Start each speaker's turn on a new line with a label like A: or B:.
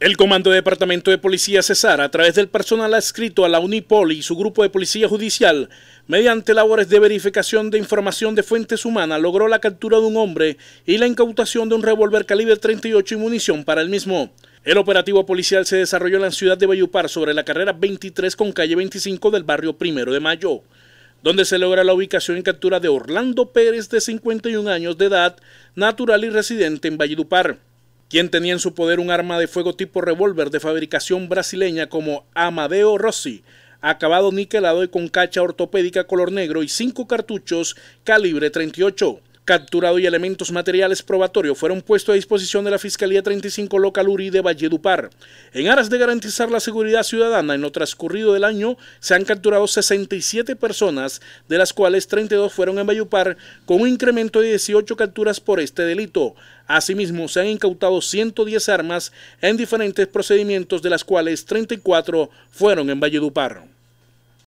A: El Comando de Departamento de Policía Cesar, a través del personal adscrito a la Unipol y su grupo de policía judicial, mediante labores de verificación de información de fuentes humanas, logró la captura de un hombre y la incautación de un revólver calibre 38 y munición para el mismo. El operativo policial se desarrolló en la ciudad de Bayupar sobre la carrera 23 con calle 25 del barrio Primero de Mayo, donde se logra la ubicación y captura de Orlando Pérez, de 51 años de edad, natural y residente en Valledupar quien tenía en su poder un arma de fuego tipo revólver de fabricación brasileña como Amadeo Rossi, acabado niquelado y con cacha ortopédica color negro y cinco cartuchos calibre 38 capturado y elementos materiales probatorios fueron puestos a disposición de la Fiscalía 35 Local Uri de Valledupar. En aras de garantizar la seguridad ciudadana, en lo transcurrido del año se han capturado 67 personas, de las cuales 32 fueron en Valledupar, con un incremento de 18 capturas por este delito. Asimismo, se han incautado 110 armas en diferentes procedimientos, de las cuales 34 fueron en Valledupar.